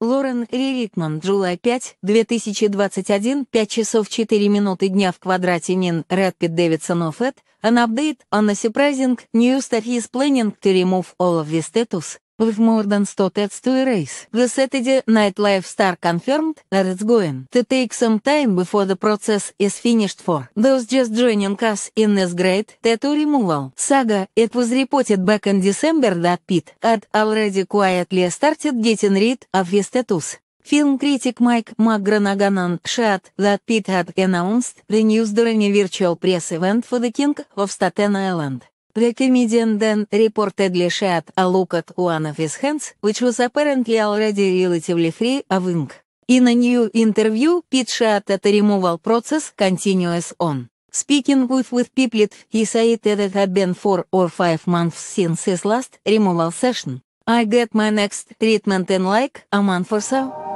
Лорен Ририкман, Джулай 5, 2021, 5 часов 4 минуты дня в квадрате Нин, Рэдпит Дэвидсон of An update on a surprising new that he is planning to remove all of this status With more than started to race. The Saturday Night Live star confirmed that it's going to take some time before the process is finished for those just joining us in this great tattoo removal saga. It was reported back in December that Pitt had already quietly started getting rid of his tattoos. Film critic Mike McGranaganan shared that Pitt had announced the news during a virtual press event for the King of Staten Island. The comedian then reportedly shot a look at one of his hands, which was apparently already relatively free of ink. In a new interview, Pitt shot that the removal process continues on. Speaking with, with Piplet, he said that it had been four or five months since his last removal session. I get my next treatment in like a month or so.